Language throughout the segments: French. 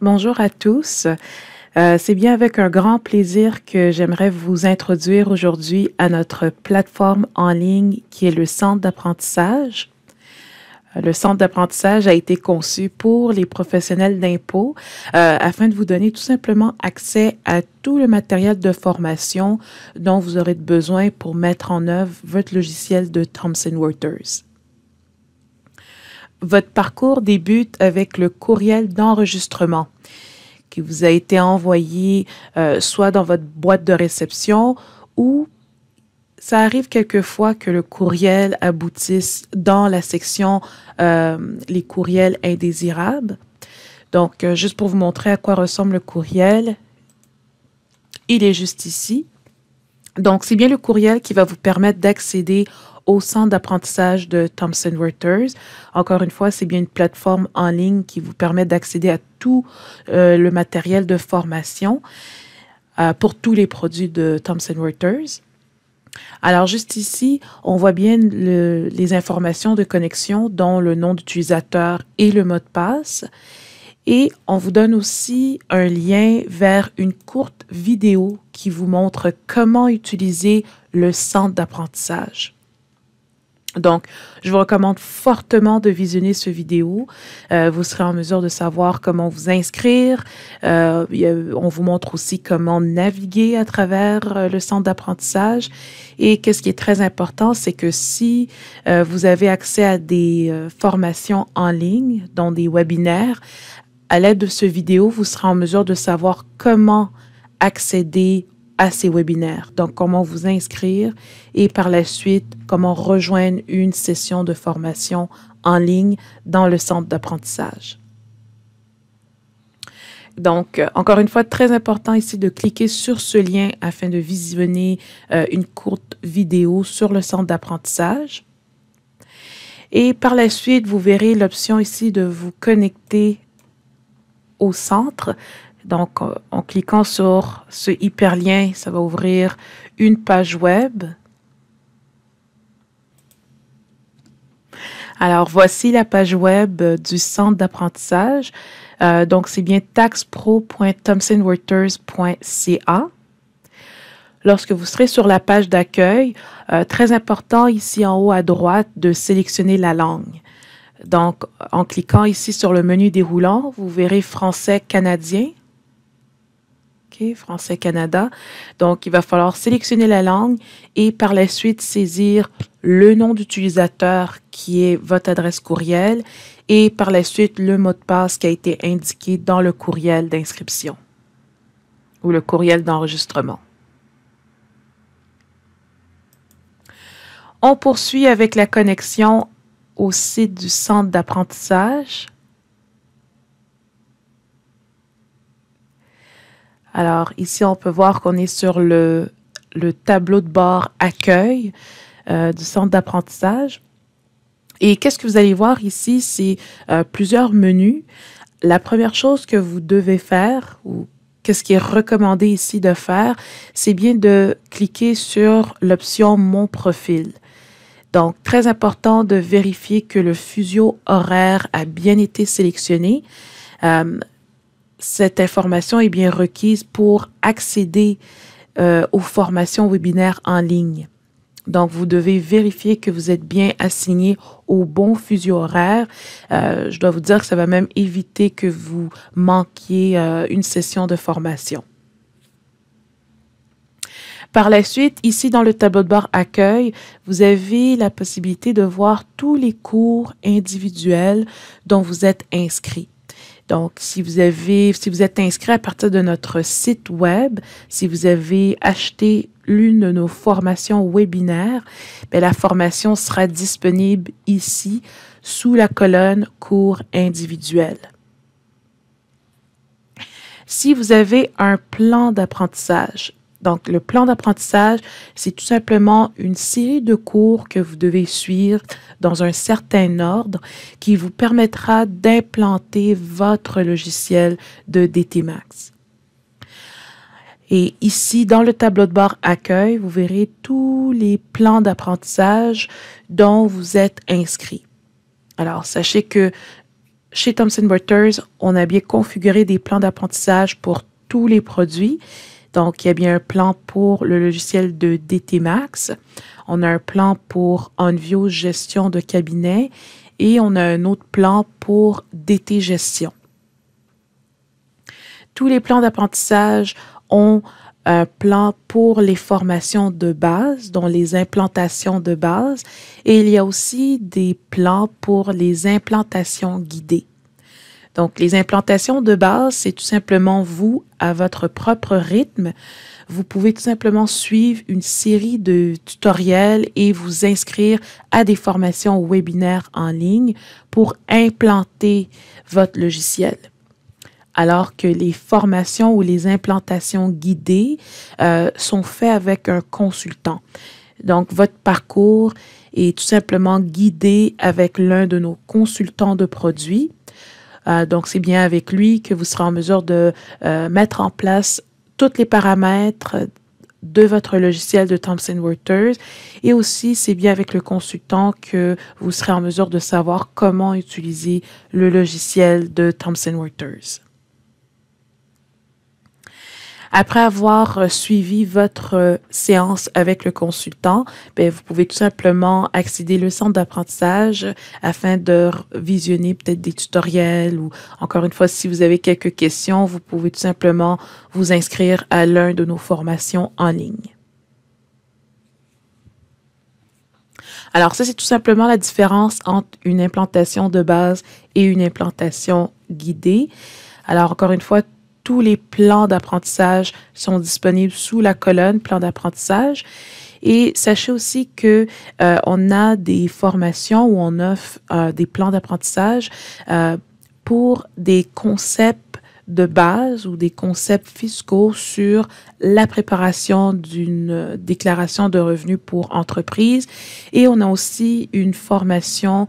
Bonjour à tous. Euh, c'est bien avec un grand plaisir que j'aimerais vous introduire aujourd'hui à notre plateforme en ligne qui est le Centre d'apprentissage. Euh, le centre d'apprentissage a été conçu pour les professionnels d'impôts euh, afin de vous donner tout simplement accès à tout le matériel de formation dont vous aurez besoin pour mettre en œuvre votre logiciel de Thomson Reuters votre parcours débute avec le courriel d'enregistrement qui vous a été envoyé euh, soit dans votre boîte de réception ou ça arrive quelquefois que le courriel aboutisse dans la section euh, les courriels indésirables. Donc, euh, juste pour vous montrer à quoi ressemble le courriel, il est juste ici. Donc, c'est bien le courriel qui va vous permettre d'accéder au centre d'apprentissage de Thomson Reuters. Encore une fois, c'est bien une plateforme en ligne qui vous permet d'accéder à tout euh, le matériel de formation euh, pour tous les produits de Thomson Reuters. Alors, juste ici, on voit bien les informations de connexion, dont le nom d'utilisateur et le mot de passe. Et on vous donne aussi un lien vers une courte vidéo qui vous montre comment utiliser le centre d'apprentissage. Donc, je vous recommande fortement de visionner ce vidéo. Euh, vous serez en mesure de savoir comment vous inscrire. Euh, on vous montre aussi comment naviguer à travers euh, le centre d'apprentissage. Et qu'est-ce qui est très important, c'est que si vous avez accès à des formations en ligne, dont des webinaires, à l'aide de ce vidéo, vous serez en mesure de savoir comment accéder à ces webinaires. Donc, comment vous inscrire et par la suite, comment rejoindre une session de formation en ligne dans le centre d'apprentissage. Donc, euh, encore une fois, très important ici de cliquer sur ce lien afin de visionner euh, une courte vidéo sur le centre d'apprentissage. Et par la suite, vous verrez l'option ici de vous connecter au centre. Donc, en cliquant sur ce hyperlien, ça va ouvrir une page web. Alors, voici la page web du centre d'apprentissage. Euh, donc, c'est bien taxpro.thomsonreuters.ca. Lorsque vous serez sur la page d'accueil, euh, très important ici en haut à droite de sélectionner la langue. Donc, en cliquant ici sur le menu déroulant, vous verrez français canadien, Français Canada. Donc, il va falloir sélectionner la langue et par la suite saisir le nom d'utilisateur qui est votre adresse courriel et par la suite le mot de passe qui a été indiqué dans le courriel d'inscription ou le courriel d'enregistrement. On poursuit avec la connexion au site du centre d'apprentissage. Alors ici, on peut voir qu'on est sur le, le, tableau de bord accueil euh, du centre d'apprentissage. Et qu'est-ce que vous allez voir ici, c'est euh, plusieurs menus. La première chose que vous devez faire, ou qu'est-ce qui est recommandé ici de faire, c'est bien de cliquer sur l'option Mon profil. Donc, très important de vérifier que le Fusio horaire a bien été sélectionné. Euh, cette information est bien requise pour accéder euh, aux formations webinaires en ligne. Donc, vous devez vérifier que vous êtes bien assigné au bon fuseau horaire. Euh, je dois vous dire que ça va même éviter que vous manquiez euh, une session de formation. Par la suite, ici dans le tableau de bord accueil, vous avez la possibilité de voir tous les cours individuels dont vous êtes inscrit. Donc, si vous êtes inscrit à partir de notre site web, si vous avez acheté l'une de nos formations webinaires, ben, la formation sera disponible ici sous la colonne cours individuels. Si vous avez un plan d'apprentissage, donc, le plan d'apprentissage, c'est tout simplement une série de cours que vous devez suivre dans un certain ordre qui vous permettra d'implanter votre logiciel de Max. Et ici, dans le tableau de bord Accueil, vous verrez tous les plans d'apprentissage dont vous êtes inscrit. Alors, sachez que chez Thomson Reuters, on a bien configuré des plans d'apprentissage pour tous les produits donc, il y a bien un plan pour le logiciel de DT Max. On a un plan pour OnView gestion de cabinet et on a un autre plan pour DT gestion. Tous les plans d'apprentissage ont un plan pour les formations de base, dont les implantations de base, et il y a aussi des plans pour les implantations guidées. Donc, les implantations de base, c'est tout simplement vous, à votre propre rythme. Vous pouvez tout simplement suivre une série de tutoriels et vous inscrire à des formations ou webinaires en ligne pour implanter votre logiciel alors que les formations ou les implantations guidées euh, sont faites avec un consultant. Donc, votre parcours est tout simplement guidé avec l'un de nos consultants de produits euh, donc, c'est bien avec lui que vous serez en mesure de euh, mettre en place tous les paramètres de votre logiciel de Thomson Reuters. Et aussi, c'est bien avec le consultant que vous serez en mesure de savoir comment utiliser le logiciel de Thomson Reuters. Après avoir euh, suivi votre euh, séance avec le consultant, ben, vous pouvez tout simplement accéder au centre d'apprentissage afin de visionner peut-être des tutoriels ou encore une fois, si vous avez quelques questions, vous pouvez tout simplement vous inscrire à l'un de nos formations en ligne. Alors ça, c'est tout simplement la différence entre une implantation de base et une implantation guidée. Alors encore une fois, tous les plans d'apprentissage sont disponibles sous la colonne plan d'apprentissage. Et sachez aussi que euh, on a des formations où on offre euh, des plans d'apprentissage euh, pour des concepts de base ou des concepts fiscaux sur la préparation d'une déclaration de revenus pour entreprise. Et on a aussi une formation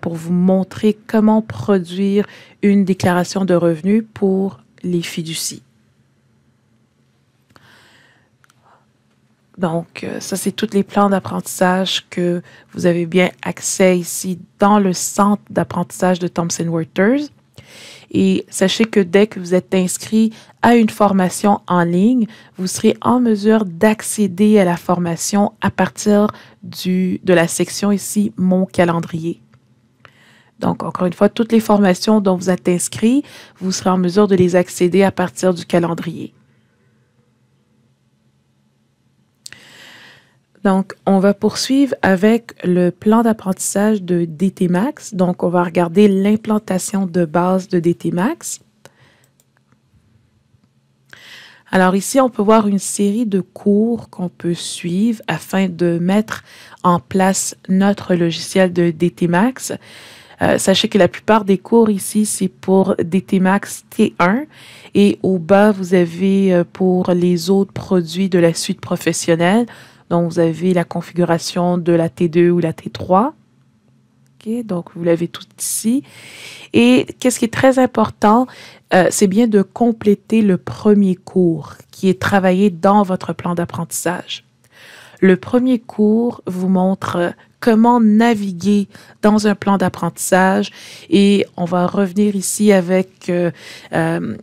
pour vous montrer comment produire une déclaration de revenus pour les fiducies. Donc, euh, ça, c'est tous les plans d'apprentissage que vous avez bien accès ici dans le centre d'apprentissage de Thompson Waters. Et sachez que dès que vous êtes inscrit à une formation en ligne, vous serez en mesure d'accéder à la formation à partir du, de la section ici Mon calendrier. Donc, encore une fois, toutes les formations dont vous êtes inscrit, vous serez en mesure de les accéder à partir du calendrier. Donc, on va poursuivre avec le plan d'apprentissage de DTMAX. Donc, on va regarder l'implantation de base de DTMAX. Alors ici, on peut voir une série de cours qu'on peut suivre afin de mettre en place notre logiciel de DTMAX. Euh, sachez que la plupart des cours ici, c'est pour des T-Max T1 et au bas, vous avez euh, pour les autres produits de la suite professionnelle. Donc, vous avez la configuration de la T2 ou la T3. donc, vous l'avez tout ici. Et qu'est-ce qui est très important, euh, c'est bien de compléter le premier cours qui est travaillé dans votre plan d'apprentissage. Le premier cours vous montre comment naviguer dans un plan d'apprentissage. Et on va revenir ici avec euh, euh,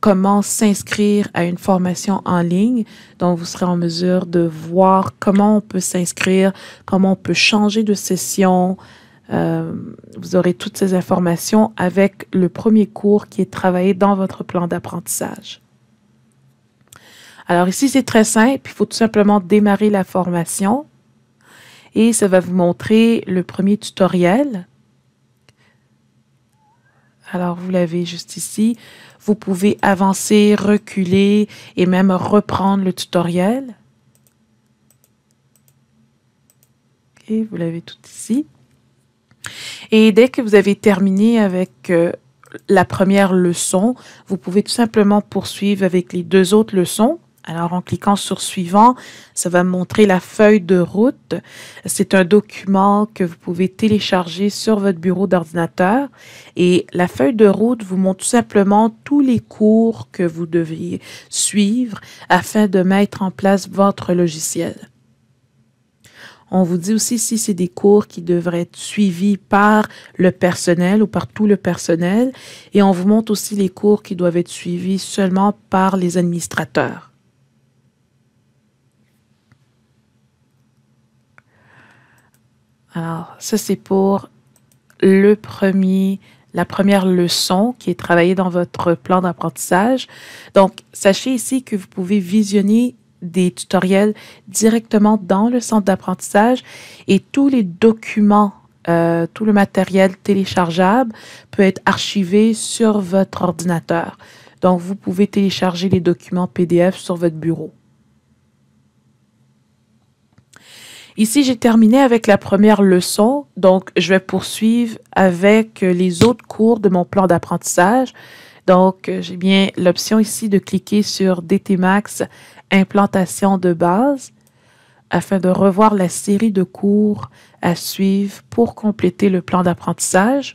comment s'inscrire à une formation en ligne. Donc, vous serez en mesure de voir comment on peut s'inscrire, comment on peut changer de session. Euh, vous aurez toutes ces informations avec le premier cours qui est travaillé dans votre plan d'apprentissage. Alors ici, c'est très simple. Il faut tout simplement démarrer la formation et ça va vous montrer le premier tutoriel. Alors, vous l'avez juste ici. Vous pouvez avancer, reculer et même reprendre le tutoriel. Et vous l'avez tout ici. Et dès que vous avez terminé avec euh, la première leçon, vous pouvez tout simplement poursuivre avec les deux autres leçons. Alors, en cliquant sur Suivant, ça va montrer la feuille de route. C'est un document que vous pouvez télécharger sur votre bureau d'ordinateur. Et la feuille de route vous montre tout simplement tous les cours que vous devriez suivre afin de mettre en place votre logiciel. On vous dit aussi si c'est des cours qui devraient être suivis par le personnel ou par tout le personnel. Et on vous montre aussi les cours qui doivent être suivis seulement par les administrateurs. Alors, ça, c'est pour le premier, la première leçon qui est travaillée dans votre plan d'apprentissage. Donc, sachez ici que vous pouvez visionner des tutoriels directement dans le centre d'apprentissage et tous les documents, euh, tout le matériel téléchargeable peut être archivé sur votre ordinateur. Donc, vous pouvez télécharger les documents PDF sur votre bureau. Ici, j'ai terminé avec la première leçon, donc je vais poursuivre avec euh, les autres cours de mon plan d'apprentissage. Donc, euh, j'ai bien l'option ici de cliquer sur Max implantation de base afin de revoir la série de cours à suivre pour compléter le plan d'apprentissage.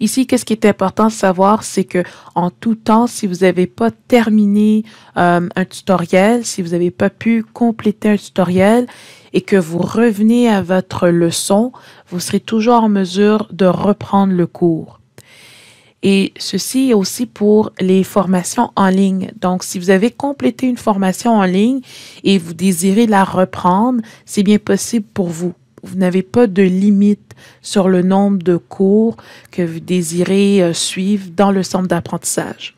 Ici, qu'est-ce qui est important de savoir, c'est que en tout temps, si vous n'avez pas terminé euh, un tutoriel, si vous n'avez pas pu compléter un tutoriel et que vous revenez à votre leçon, vous serez toujours en mesure de reprendre le cours. Et ceci est aussi pour les formations en ligne. Donc, si vous avez complété une formation en ligne et vous désirez la reprendre, c'est bien possible pour vous. Vous n'avez pas de limite sur le nombre de cours que vous désirez euh, suivre dans le centre d'apprentissage.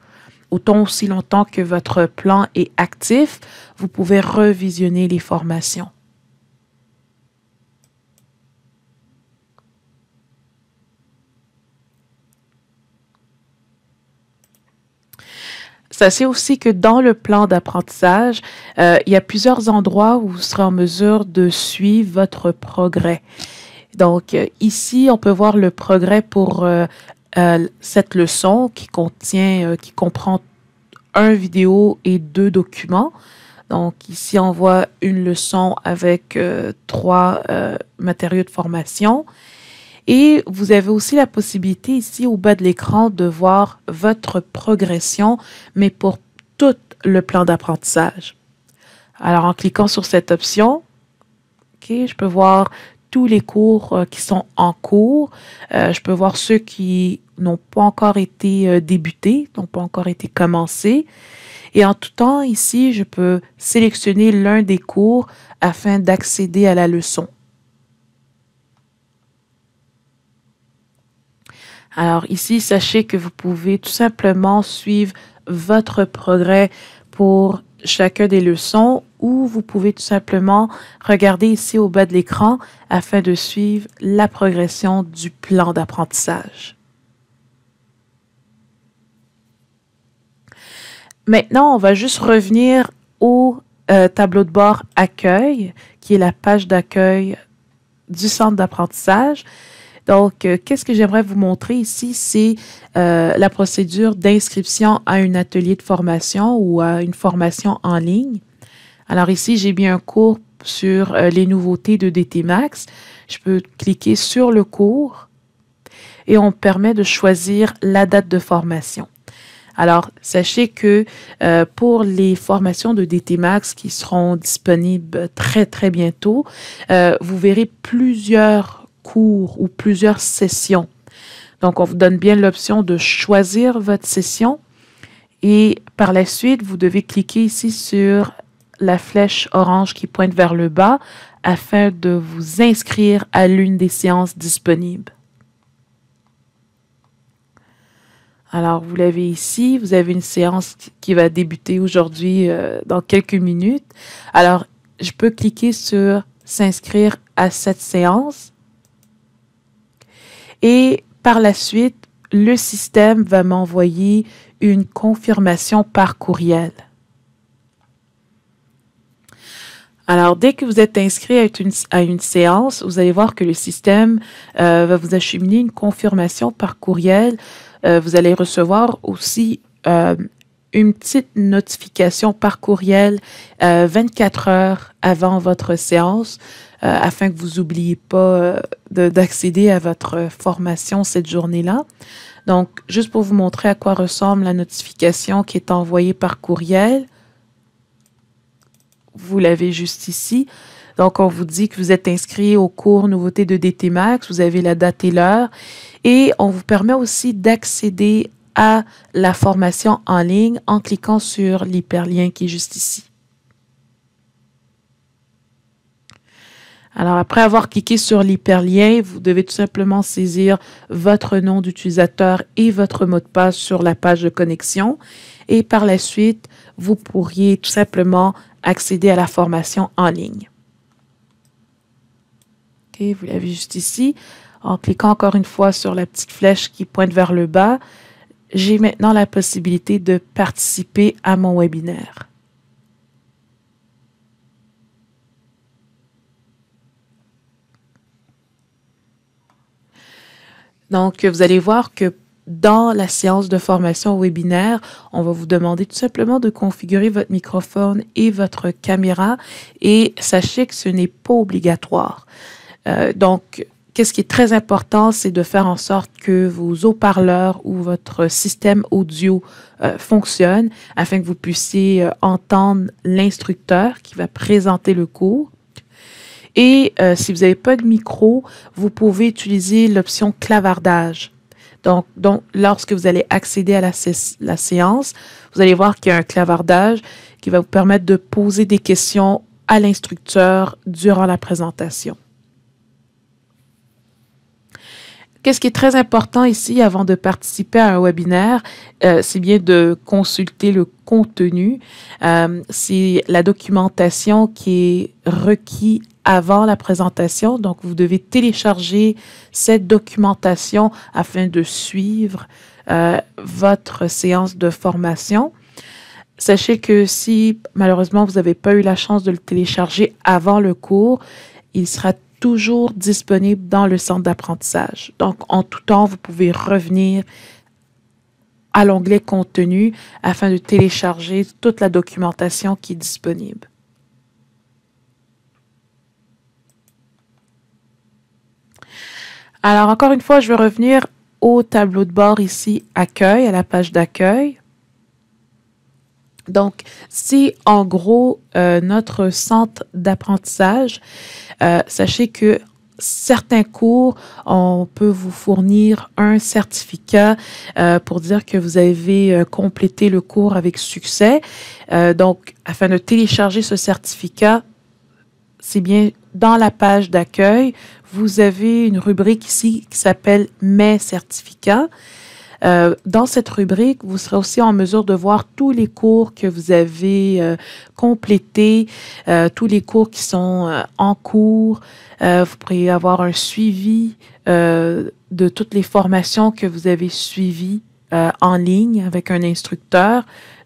Autant aussi longtemps que votre plan est actif, vous pouvez revisionner les formations. c'est aussi que dans le plan d'apprentissage, euh, il y a plusieurs endroits où vous serez en mesure de suivre votre progrès. Donc euh, ici, on peut voir le progrès pour euh, cette leçon qui contient, qui comprend un vidéo et deux documents. Donc ici, on voit une leçon avec trois matériaux de formation. Et vous avez aussi la possibilité ici au bas de l'écran de voir votre progression, mais pour tout le plan d'apprentissage. Alors en cliquant sur cette option, je peux voir tous les cours euh, qui sont en cours. Euh, je peux voir ceux qui n'ont pas encore été euh, débutés, n'ont pas encore été commencés. Et en tout temps, ici, je peux sélectionner l'un des cours afin d'accéder à la leçon. Alors ici, sachez que vous pouvez tout simplement suivre votre progrès pour chacun des leçons ou vous pouvez tout simplement regarder ici au bas de l'écran afin de suivre la progression du plan d'apprentissage. Maintenant, on va juste revenir au euh, tableau de bord accueil, qui est la page d'accueil du centre d'apprentissage. Donc, euh, qu'est-ce que j'aimerais vous montrer ici, c'est euh, la procédure d'inscription à un atelier de formation ou à une formation en ligne. Alors ici, j'ai bien un cours sur euh, les nouveautés de DT Max. Je peux cliquer sur le cours et on permet de choisir la date de formation. Alors, sachez que pour les formations de DT Max qui seront disponibles très, très bientôt, vous verrez plusieurs cours ou plusieurs sessions. Donc, on vous donne bien l'option de choisir votre session et par la suite, vous devez cliquer ici sur la flèche orange qui pointe vers le bas afin de vous inscrire à l'une des séances disponibles. Alors, vous l'avez ici, vous avez une séance qui va débuter aujourd'hui euh, dans quelques minutes. Alors, je peux cliquer sur s'inscrire à cette séance et par la suite, le système va m'envoyer une confirmation par courriel. Alors, dès que vous êtes inscrit à une, séance, vous allez voir que le système euh, va vous acheminer une confirmation par courriel. Euh, vous allez recevoir aussi euh, une petite notification par courriel 24 heures avant votre séance euh, afin que vous n'oubliez pas euh, d'accéder à votre formation cette journée-là. Donc, juste pour vous montrer à quoi ressemble la notification qui est envoyée par courriel, vous l'avez juste ici. Donc, on vous dit que vous êtes inscrit au cours Nouveauté de DT Max, vous avez la date et l'heure, et on vous permet aussi d'accéder à la formation en ligne en cliquant sur l'hyperlien qui est juste ici. Alors après avoir cliqué sur l'hyperlien, vous devez tout simplement saisir votre nom d'utilisateur et votre mot de passe sur la page de connexion et par la suite, vous pourriez tout simplement accéder à la formation en ligne. vous l'avez juste ici. En cliquant encore une fois sur la petite flèche qui pointe vers le bas, j'ai maintenant la possibilité de participer à mon webinaire. Donc, vous allez voir que dans la séance de formation webinaire, on va vous demander tout simplement de configurer votre microphone et votre caméra et sachez que ce n'est pas obligatoire. Euh, donc, qu'est-ce qui est très important, c'est de faire en sorte que vos haut-parleurs ou votre système audio euh, fonctionnent afin que vous puissiez euh, entendre l'instructeur qui va présenter le cours et euh, si vous n'avez pas de micro, vous pouvez utiliser l'option clavardage. Donc, donc, lorsque vous allez accéder à la, la séance, vous allez voir qu'il y a un clavardage qui va vous permettre de poser des questions à l'instructeur durant la présentation. Qu'est-ce qui est très important ici avant de participer à un webinaire, euh, c'est bien de consulter le contenu. Euh, c'est la documentation qui est requis avant la présentation. Donc, vous devez télécharger cette documentation afin de suivre euh, votre séance de formation. Sachez que si malheureusement vous n'avez pas eu la chance de le télécharger avant le cours, il sera toujours disponible dans le centre d'apprentissage. Donc, en tout temps, vous pouvez revenir à l'onglet contenu afin de télécharger toute la documentation qui est disponible. Alors, encore une fois, je vais revenir au tableau de bord ici, accueil, à la page d'accueil. Donc, c'est en gros euh, notre centre d'apprentissage. Euh, sachez que certains cours, on peut vous fournir un certificat euh, pour dire que vous avez complété le cours avec succès. donc, afin de télécharger ce certificat, c'est bien dans la page d'accueil vous avez une rubrique ici qui s'appelle Mes certificats. Euh, dans cette rubrique, vous serez aussi en mesure de voir tous les cours que vous avez euh, complétés, euh, tous les cours qui sont en cours. vous pourrez avoir un suivi de toutes les formations que vous avez suivies en ligne avec un instructeur.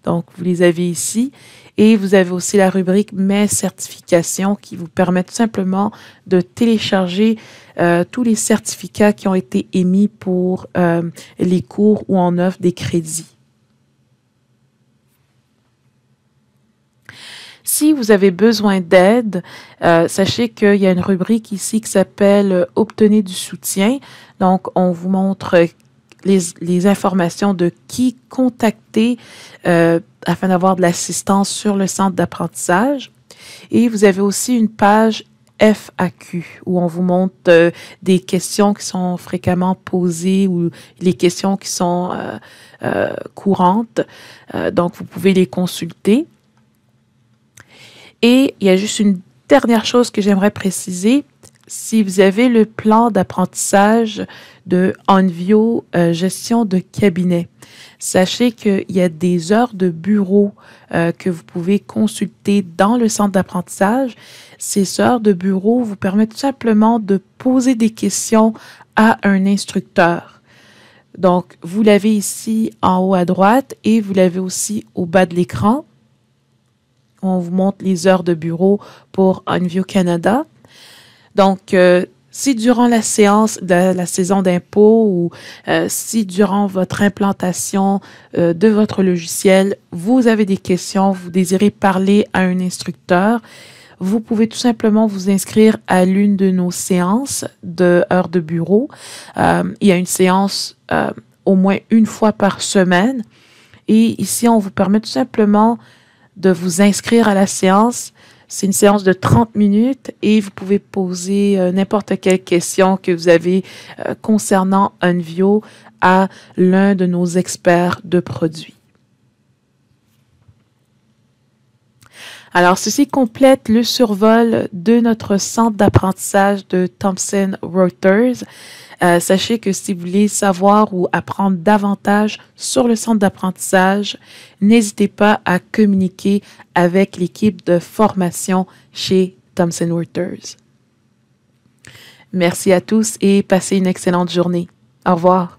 Donc, vous les avez ici. Et vous avez aussi la rubrique Mes certifications qui vous permet tout simplement de télécharger euh, tous les certificats qui ont été émis pour euh, les cours ou en offre des crédits. Si vous avez besoin d'aide, euh, sachez qu'il y a une rubrique ici qui s'appelle Obtenez du soutien. Donc, on vous montre les, informations de qui contacter euh, afin d'avoir de l'assistance sur le centre d'apprentissage. Et vous avez aussi une page FAQ où on vous montre euh, des questions qui sont fréquemment posées ou les questions qui sont euh, courantes. donc, vous pouvez les consulter. Et il y a juste une dernière chose que j'aimerais préciser, si vous avez le plan d'apprentissage de Envio euh, gestion de cabinet, sachez qu'il y a des heures de bureau euh, que vous pouvez consulter dans le centre d'apprentissage. Ces heures de bureau vous permettent simplement de poser des questions à un instructeur. Donc, vous l'avez ici en haut à droite et vous l'avez aussi au bas de l'écran. On vous montre les heures de bureau pour Envio Canada. Donc, euh, si durant la séance de la saison d'impôt ou euh, si durant votre implantation euh, de votre logiciel, vous avez des questions, vous désirez parler à un instructeur, vous pouvez tout simplement vous inscrire à l'une de nos séances de heures de bureau. il y a une séance au moins une fois par semaine. Et ici, on vous permet tout simplement de vous inscrire à la séance c'est une séance de 30 minutes et vous pouvez poser euh, n'importe quelle question que vous avez euh, concernant UnVio à l'un de nos experts de produits. Alors, ceci complète le survol de notre centre d'apprentissage de Thomson Reuters. Euh, sachez que si vous voulez savoir ou apprendre davantage sur le centre d'apprentissage, n'hésitez pas à communiquer avec l'équipe de formation chez Thomson Reuters. Merci à tous et passez une excellente journée. Au revoir.